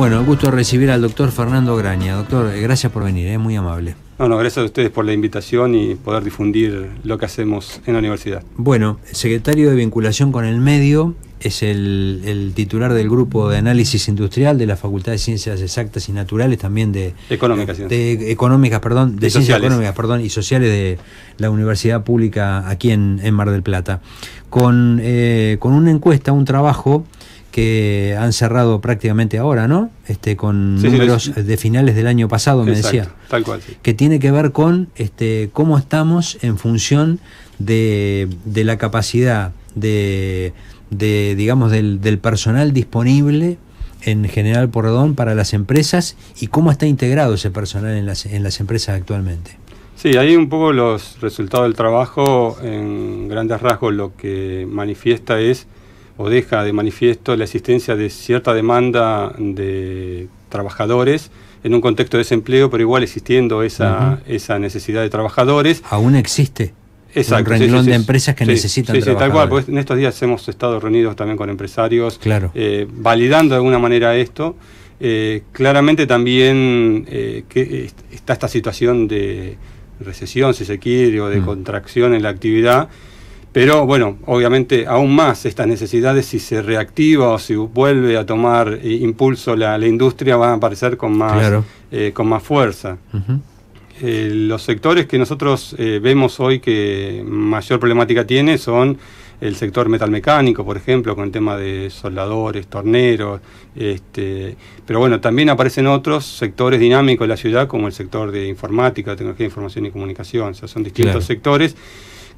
Bueno, gusto recibir al doctor Fernando Graña. Doctor, eh, gracias por venir, es eh, muy amable. No, no, gracias a ustedes por la invitación y poder difundir lo que hacemos en la universidad. Bueno, secretario de Vinculación con el Medio es el, titular del grupo de análisis industrial de la Facultad de Ciencias Exactas y Naturales, también de económicas, de, económicas, perdón, de ciencias económicas, perdón, y sociales de la Universidad Pública aquí en, Mar del Plata, con, eh, con una encuesta, un trabajo que han cerrado prácticamente ahora, ¿no? Este, con números eh, de finales del año pasado, me Exacto, decía. Tal cual, Que tiene que ver con este, cómo estamos en función de, la capacidad de, digamos, del, personal disponible en general por don, para las empresas y cómo está integrado ese personal en las, en las empresas actualmente. Sí, ahí un poco los resultados del trabajo, en grandes rasgos lo que manifiesta es o deja de manifiesto la existencia de cierta demanda de trabajadores en un contexto de desempleo, pero igual existiendo esa, esa necesidad de trabajadores. Aún existe. un renglón de empresas que necesitan trabajadores. tal cual, pues en estos días hemos estado reunidos también con empresarios, eh, validando de alguna manera esto. Eh, claramente también eh, que está esta situación de recesión, si se quiere, o de mm. contracción en la actividad, pero bueno, obviamente aún más estas necesidades, si se reactiva o si vuelve a tomar eh, impulso la, industria, van a aparecer con más, eh, con más fuerza. Eh, los sectores que nosotros vemos hoy que mayor problemática tiene son el sector metalmecánico, por ejemplo, con el tema de soldadores, torneros, este, pero bueno, también aparecen otros sectores dinámicos de la ciudad, como el sector de informática, tecnología de información y comunicación, o sea, son distintos sectores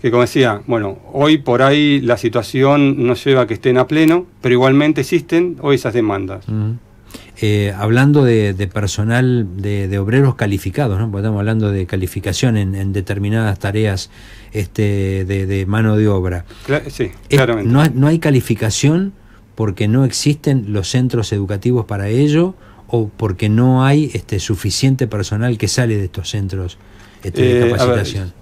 que como decía, bueno, hoy por ahí la situación no lleva a que estén a pleno, pero igualmente existen hoy esas demandas. Eh, hablando de, personal de, obreros calificados, ¿no? Porque estamos hablando de calificación en, determinadas tareas este, de, mano de obra. sí, claramente. no, hay calificación porque no existen los centros educativos para ello o porque no hay este, suficiente personal que sale de estos centros este, de eh, capacitación?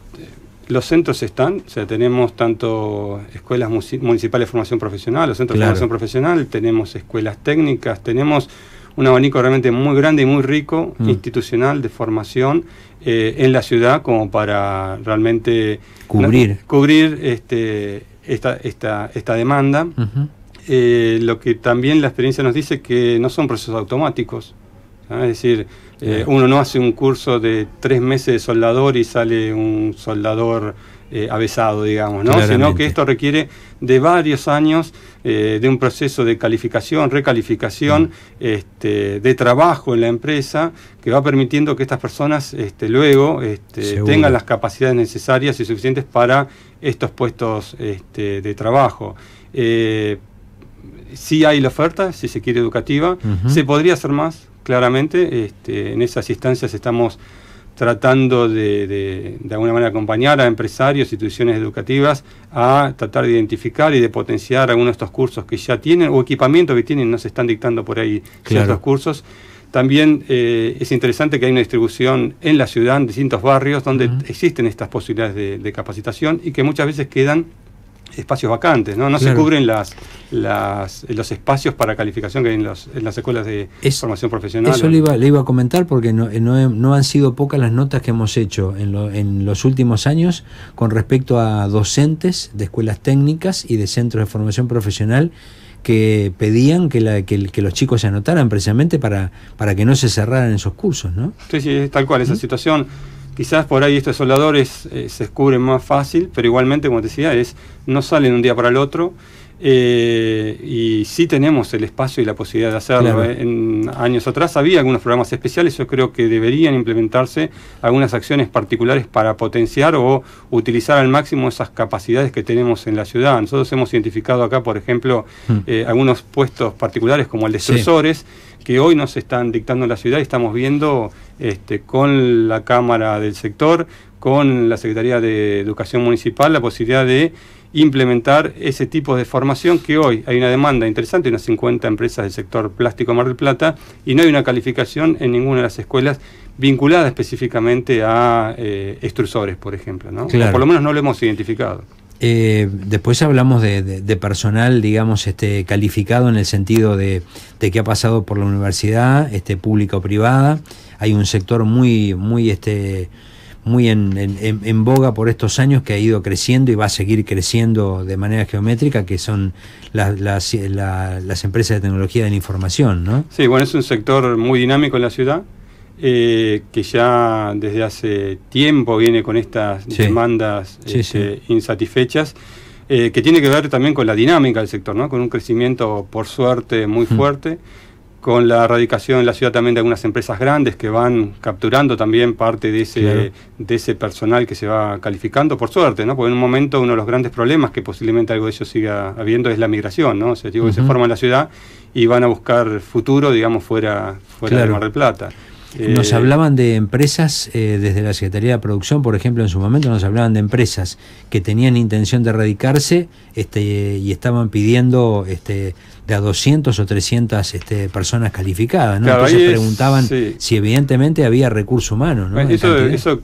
Los centros están, o sea, tenemos tanto escuelas municipales de formación profesional, los centros de formación profesional, tenemos escuelas técnicas, tenemos un abanico realmente muy grande y muy rico, mm. institucional, de formación eh, en la ciudad, como para realmente cubrir, cubrir este, esta, esta, demanda. Eh, lo que también la experiencia nos dice que no son procesos automáticos, es decir, eh, uno no hace un curso de tres meses de soldador y sale un soldador eh, avesado, digamos, ¿no? sino que esto requiere de varios años eh, de un proceso de calificación, recalificación, mm. este, de trabajo en la empresa, que va permitiendo que estas personas este, luego este, tengan las capacidades necesarias y suficientes para estos puestos este, de trabajo. si hay la oferta, si se quiere educativa, se podría hacer más, claramente. Este, en esas instancias estamos tratando de, de, alguna manera acompañar a empresarios, instituciones educativas a tratar de identificar y de potenciar algunos de estos cursos que ya tienen o equipamiento que tienen, no se están dictando por ahí ciertos cursos. También eh, es interesante que hay una distribución en la ciudad, en distintos barrios, donde existen estas posibilidades de capacitación y que muchas veces quedan espacios vacantes, ¿no? No se cubren las, los espacios para calificación que hay en, las escuelas de formación profesional. Eso le, iba, a comentar porque no, han sido pocas las notas que hemos hecho en, los últimos años con respecto a docentes de escuelas técnicas y de centros de formación profesional que pedían que, que, los chicos se anotaran precisamente para, para que no se cerraran esos cursos, ¿no? Sí, tal cual esa situación. Quizás por ahí estos soldadores eh, se descubren más fácil, pero igualmente, como te decía, no salen un día para el otro. Eh, y sí tenemos el espacio y la posibilidad de hacerlo. ¿eh? En años atrás había algunos programas especiales, yo creo que deberían implementarse algunas acciones particulares para potenciar o utilizar al máximo esas capacidades que tenemos en la ciudad. Nosotros hemos identificado acá, por ejemplo, hmm. eh, algunos puestos particulares como el de asesores, que hoy nos están dictando en la ciudad y estamos viendo este, con la Cámara del sector, con la Secretaría de Educación Municipal la posibilidad de implementar ese tipo de formación que hoy hay una demanda interesante, unas 50 empresas del sector plástico Mar del Plata, y no hay una calificación en ninguna de las escuelas vinculada específicamente a eh, extrusores, por ejemplo, por lo menos no lo hemos identificado. Eh, después hablamos de, personal, digamos, este, calificado en el sentido de, de que ha pasado por la universidad, este, pública o privada. Hay un sector muy, muy, este, muy en, boga por estos años que ha ido creciendo y va a seguir creciendo de manera geométrica, que son las, empresas de tecnología de la información, ¿no? Sí, bueno, es un sector muy dinámico en la ciudad, eh, que ya desde hace tiempo viene con estas demandas este, insatisfechas, eh, que tiene que ver también con la dinámica del sector, ¿no? Con un crecimiento, por suerte, muy fuerte con la erradicación en la ciudad también de algunas empresas grandes que van capturando también parte de ese, de ese personal que se va calificando, por suerte, ¿no? Porque en un momento uno de los grandes problemas que posiblemente algo de eso siga habiendo es la migración, ¿no? O sea, digo, que se forman en la ciudad y van a buscar futuro, digamos, fuera, fuera Mar del Plata. Nos eh, hablaban de empresas, eh, desde la Secretaría de Producción, por ejemplo, en su momento nos hablaban de empresas que tenían intención de erradicarse este, y estaban pidiendo este, de a 200 o 300 este, personas calificadas. ¿no? Entonces preguntaban si evidentemente había recurso humano. ¿no? Eso, eso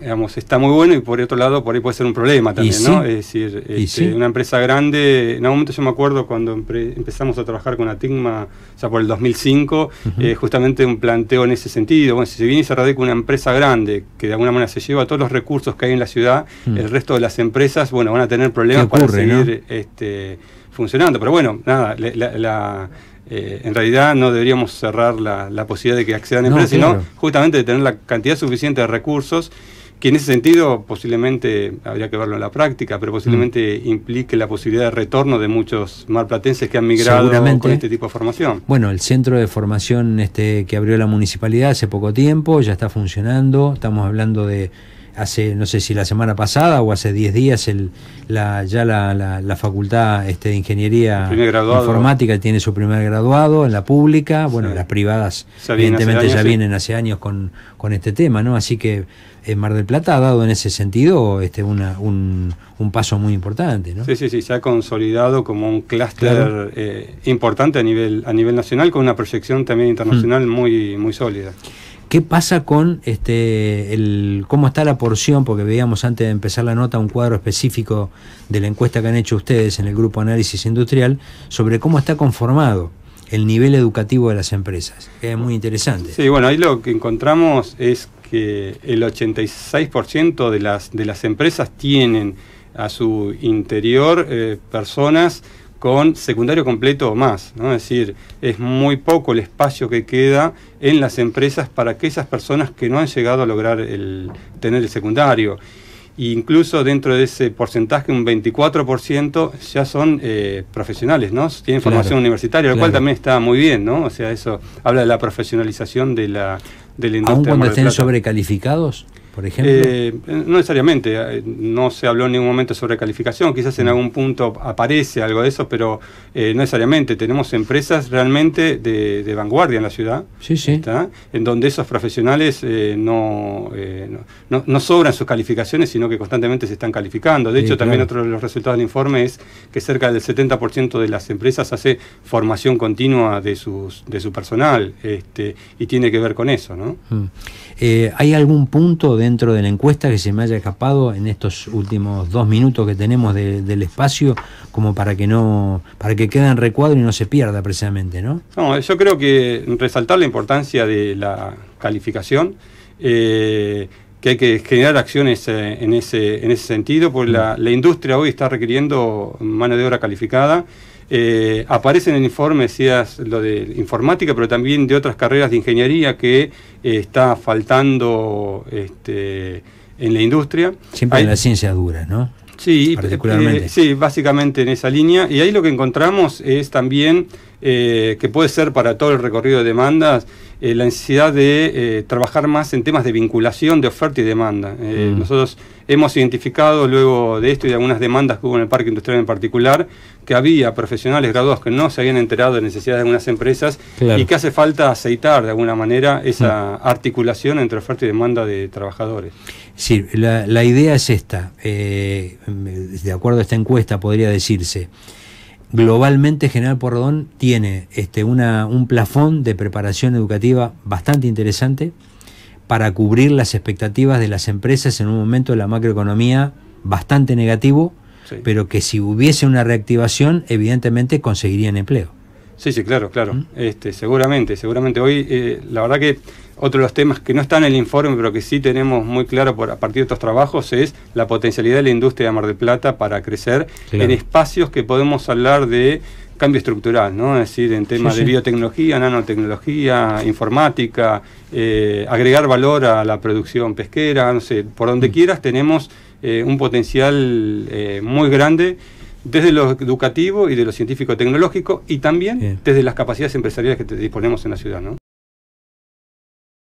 digamos, está muy bueno y por otro lado por ahí puede ser un problema también, Es decir, este, una empresa grande, en algún momento yo me acuerdo cuando empezamos a trabajar con Atigma, o sea, por el 2005, eh, justamente un planteo en ese sentido, bueno, si se viene y se radica una empresa grande que de alguna manera se lleva todos los recursos que hay en la ciudad, mm. el resto de las empresas, bueno, van a tener problemas para seguir este, funcionando, pero bueno, nada, la, eh, en realidad no deberíamos cerrar la, posibilidad de que accedan empresas, sino justamente de tener la cantidad suficiente de recursos que en ese sentido posiblemente, habría que verlo en la práctica, pero posiblemente mm. implique la posibilidad de retorno de muchos marplatenses que han migrado con este tipo de formación. Bueno, el centro de formación este que abrió la municipalidad hace poco tiempo ya está funcionando, estamos hablando de hace, no sé si la semana pasada o hace 10 días, el, la, ya la, la, facultad este, de ingeniería informática tiene su primer graduado en la pública, bueno, las privadas evidentemente ya vienen hace años, con, con, este tema, ¿no? Así que eh, Mar del Plata ha dado en ese sentido este, un, un, paso muy importante, ¿no? Sí, sí, sí, se ha consolidado como un clúster eh, importante a nivel, a nivel nacional con una proyección también internacional muy, muy sólida. ¿Qué pasa con este, el, cómo está la porción? Porque veíamos antes de empezar la nota un cuadro específico de la encuesta que han hecho ustedes en el grupo Análisis Industrial sobre cómo está conformado el nivel educativo de las empresas. Es muy interesante. Sí, bueno, ahí lo que encontramos es que el 86% de las, de las empresas tienen a su interior eh, personas con secundario completo o más. ¿no? Es decir, es muy poco el espacio que queda en las empresas para que esas personas que no han llegado a lograr el, tener el secundario. incluso dentro de ese porcentaje, un 24% ya son eh, profesionales, ¿no? Tienen formación universitaria, lo cual también está muy bien, ¿no? O sea, eso habla de la profesionalización de la, de industria. ¿Aún sobrecalificados? por ejemplo? Eh, eh, no necesariamente, eh, no se habló en ningún momento sobre calificación, quizás en mm. algún punto aparece algo de eso, pero no necesariamente. Tenemos empresas realmente de, vanguardia en la ciudad, sí, en donde esos profesionales no, no, sobran sus calificaciones, sino que constantemente se están calificando. De hecho, también otro de los resultados del informe es que cerca del 70% de las empresas hace formación continua de, sus, de su personal este, y tiene que ver con eso. ¿no? Mm. ¿Hay algún punto dentro de la encuesta que se me haya escapado en estos últimos dos minutos que tenemos del espacio, como para que no, para que quede en recuadro y no se pierda precisamente, ¿no? No, yo creo que resaltar la importancia de la calificación. Eh, que hay que generar acciones eh, en, ese, en ese sentido, porque mm. la industria hoy está requiriendo mano de obra calificada eh, aparecen en el informe, lo de informática, pero también de otras carreras de ingeniería que eh, está faltando este, en la industria. Siempre en la ciencia dura, ¿no? Sí, eh, particularmente. sí, básicamente en esa línea. Y ahí lo que encontramos es también eh, que puede ser para todo el recorrido de demandas, eh, la necesidad de eh, trabajar más en temas de vinculación de oferta y demanda. Mm. Nosotros hemos identificado luego de esto y de algunas demandas que hubo en el parque industrial en particular, que había profesionales graduados que no se habían enterado de necesidades de algunas empresas y que hace falta aceitar de alguna manera esa mm. articulación entre oferta y demanda de trabajadores. Sí, la, la idea es esta. de acuerdo a esta encuesta podría decirse globalmente General Pordón tiene este, un plafón de preparación educativa bastante interesante para cubrir las expectativas de las empresas en un momento de la macroeconomía bastante negativo, pero que si hubiese una reactivación, evidentemente conseguirían empleo. Sí, sí, claro, claro. ¿Mm? Este, seguramente, seguramente. Hoy, eh, la verdad que otro de los temas que no está en el informe, pero que sí tenemos muy claro por, a partir de estos trabajos, es la potencialidad de la industria de Mar del Plata para crecer en espacios que podemos hablar de cambio estructural, ¿no? Es decir, en temas de biotecnología, nanotecnología, informática, eh, agregar valor a la producción pesquera, no sé, por donde mm. quieras tenemos eh, un potencial eh, muy grande desde lo educativo y de lo científico-tecnológico y también desde las capacidades empresariales que disponemos en la ciudad, ¿no?